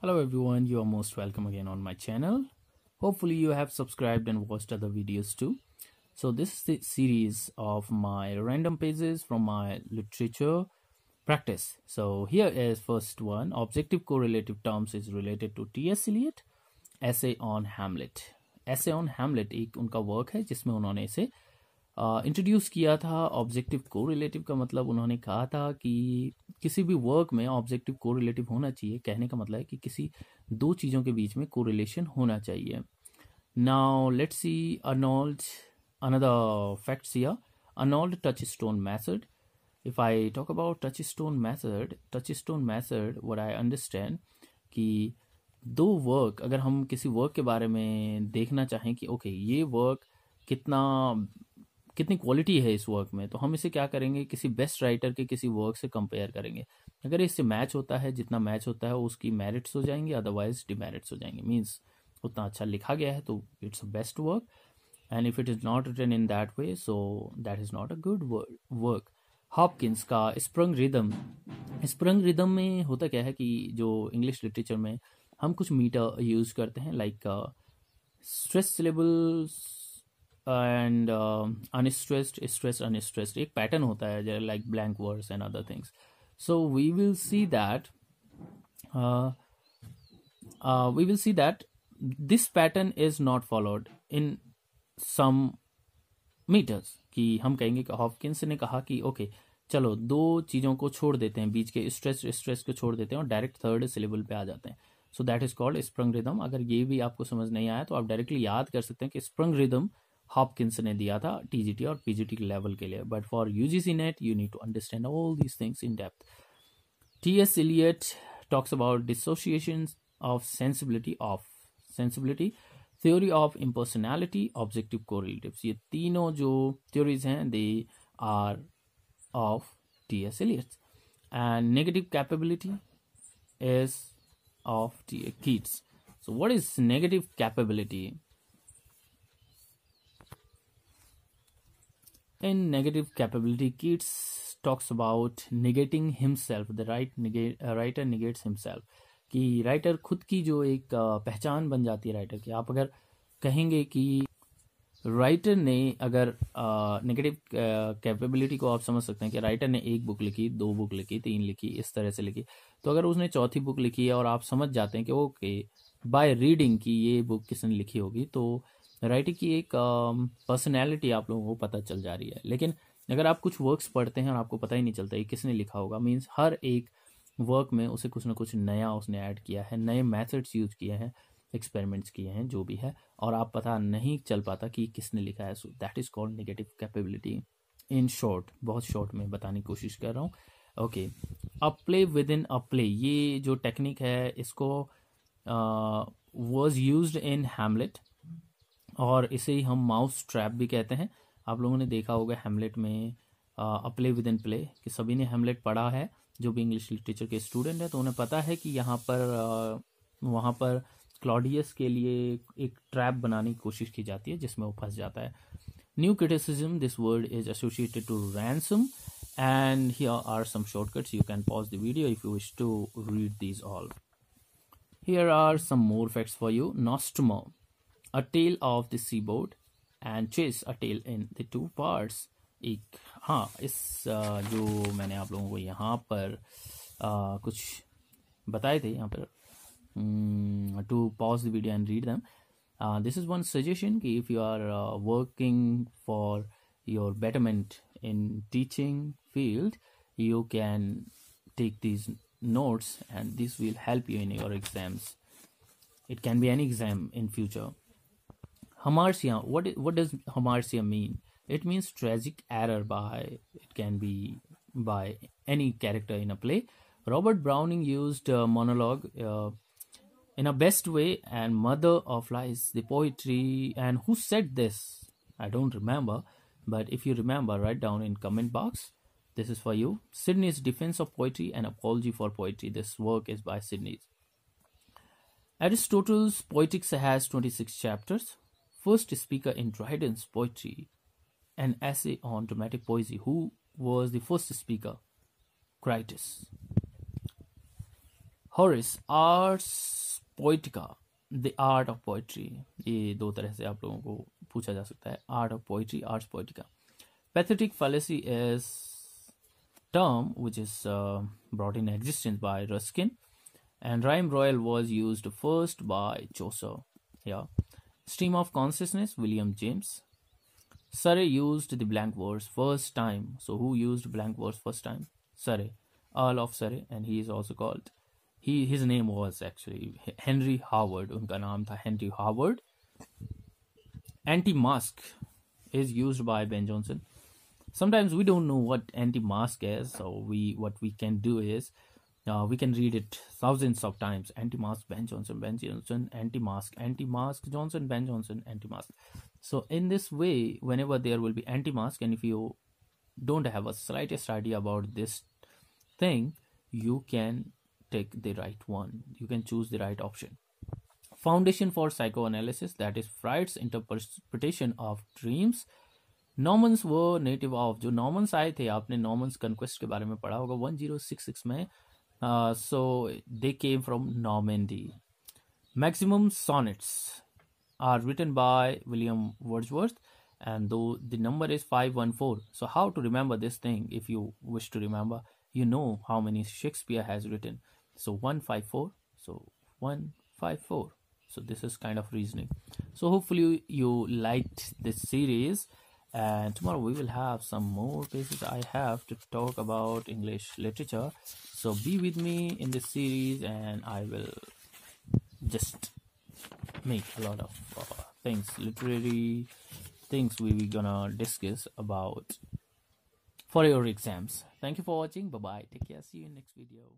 hello everyone you are most welcome again on my channel hopefully you have subscribed and watched other videos too so this is the series of my random pages from my literature practice so here is first one objective correlative terms is related to ts eliot essay on hamlet essay on hamlet एक उनका work है जिसमें उन्होंने इसे introduce किया था objective correlative का मतलब उन्होंने कहा था कि किसी भी वर्क में ऑब्जेक्टिव को होना चाहिए कहने का मतलब है कि किसी दो चीज़ों के बीच में को होना चाहिए now let's see Arnold another facts या Arnold touchstone method if I talk about touchstone method touchstone method what I understand कि दो वर्क अगर हम किसी वर्क के बारे में देखना चाहें कि ओके okay, ये वर्क कितना कितनी क्वालिटी है इस वर्क में तो हम इसे क्या करेंगे किसी बेस्ट राइटर के किसी वर्क से कंपेयर करेंगे अगर इससे मैच होता है जितना मैच होता है उसकी मेरिट्स हो जाएंगे अदरवाइज डिमेरिट्स हो जाएंगे मीन्स उतना अच्छा लिखा गया है तो it's a best work and if it is not written in that way so that is not a good work Hopkins का स्प्रंग रिदम स्प्रंग रिदम में होता क्या है कि जो इंग्लिश लिटरेचर में हम कुछ मीटर यूज़ करते हैं like stress syllables and unstressed stressed unstressed एक पैटर्न होता है like blank words and other things so we will see that we will see that this pattern is not followed in some meters कि हम कहेंगे कि Hopkins ने कहा कि ओके okay, चलो दो चीज़ों को छोड़ देते हैं बीच के स्ट्रेस स्ट्रेस को छोड़ देते हैं और डायरेक्ट थर्ड सिलेबल पे आ जाते हैं so that is called sprung rhythm अगर ये भी आपको समझ नहीं आया तो आप डायरेक्टली याद कर सकते हैं कि स्प्रंग रिदम हॉपकिंस ने दिया था टीजीटी और पीजीटी के लेवल के लिए but for UGC NET you need to understand all these things in depth T S Eliot talks about dissociation of sensibility of sensibility theory of impersonality objective correlatives ये तीनों जो theories हैं they are of T S Eliot's and negative capability as of T kids. So what is negative capability In Negative Capability, Keats talks about negating himself. The right negate, uh, writer negates himself. कि writer खुद की जो एक uh, पहचान बन जाती है writer की आप अगर कहेंगे कि राइटर ने अगर नेगेटिव uh, कैपेबिलिटी को आप समझ सकते हैं कि राइटर ने एक बुक लिखी दो बुक लिखी तीन लिखी इस तरह से लिखी तो अगर उसने चौथी बुक लिखी है और आप समझ जाते हैं कि ओके बाय रीडिंग की ये बुक किसने लिखी होगी तो राइटर की एक पर्सनैलिटी um, आप लोगों को पता चल जा रही है लेकिन अगर आप कुछ वर्क्स पढ़ते हैं और आपको पता ही नहीं चलता ये किसने लिखा होगा मीन्स हर एक वर्क में उसे कुछ ना कुछ नया उसने ऐड किया है नए मैथड्स यूज किए हैं एक्सपेरिमेंट्स किए हैं जो भी है और आप पता नहीं चल पाता कि किसने लिखा है so that is called negative capability in short बहुत शॉर्ट में बताने की कोशिश कर रहा हूँ okay a play within a play ये जो टेक्निक है इसको वॉज यूज इन हैमलेट और इसे ही हम माउस ट्रैप भी कहते हैं आप लोगों ने देखा होगा हेमलेट में a play within play कि सभी ने हेमलेट पढ़ा है जो भी इंग्लिश लिटरेचर के स्टूडेंट हैं तो उन्हें पता है कि यहाँ पर वहाँ पर क्लॉडियस के लिए एक ट्रैप बनाने की कोशिश की जाती है जिसमें वो फंस जाता है new criticism this word is associated to Ransom and here are some shortcuts you can pause the video if you wish to read these all here are some more facts for you Nostromo a tail of the seaboard and chase a tale in the two parts एक हाँ इस जो मैंने आप लोगों को यहाँ पर आ, कुछ बताए थे यहाँ पर to pause the video and read them this is one suggestion कि if you are working for your betterment in teaching field you can take these notes and this will help you in your exams it can be any exam in future hamartia what what does hamartia mean it means tragic error by it can be by any character in a play robert browning used monologue uh, in a best way and mother of lies the poetry and who said this i don't remember but if you remember write down in comment box this is for you sydney's defense of poetry and apology for poetry this work is by Sydney's. aristotle's poetics has 26 chapters first speaker in Dryden's poetry, an essay on dramatic poesy. Who was the first speaker? Critus. Horace, Ars Poetica, the art of poetry. ये दो तरह से आप लोगों को पूछा जा सकता है art of poetry arts term which is uh, brought in existence by Ruskin and rhyme royal was used first by Chaucer yeah Stream of Consciousness, William James. Surrey used the blank verse first time. So who used blank verse first time? Surrey, Earl of Surrey, and he is also called. He his name was actually Henry Howard. Unka naam tha Henry Howard. Anti-mask is used by Ben Jonson. Sometimes we don't know what anti-mask is, so we what we can do is uh, we can read it thousands of times anti-mask ben johnson ben johnson anti-mask anti-mask johnson ben johnson anti-mask so in this way whenever there will be anti-mask and if you don't have a slightest idea about this thing you can take the right one you can choose the right option foundation for psychoanalysis that is freud's interpretation of dreams Normans वो native of जो Normans आए थे आपने Normans conquest के बारे में पढ़ा होगा 1066 में uh, so they came from Normandy. Maximum sonnets are written by William Wordsworth, and though the number is 514. So, how to remember this thing if you wish to remember? You know how many Shakespeare has written. So, 154. So, 154. So, this is kind of reasoning. So, hopefully, you liked this series and tomorrow we will have some more pieces I have to talk about English literature so be with me in this series and I will just make a lot of uh, things literary things we will gonna discuss about for your exams thank you for watching bye bye take care see you in next video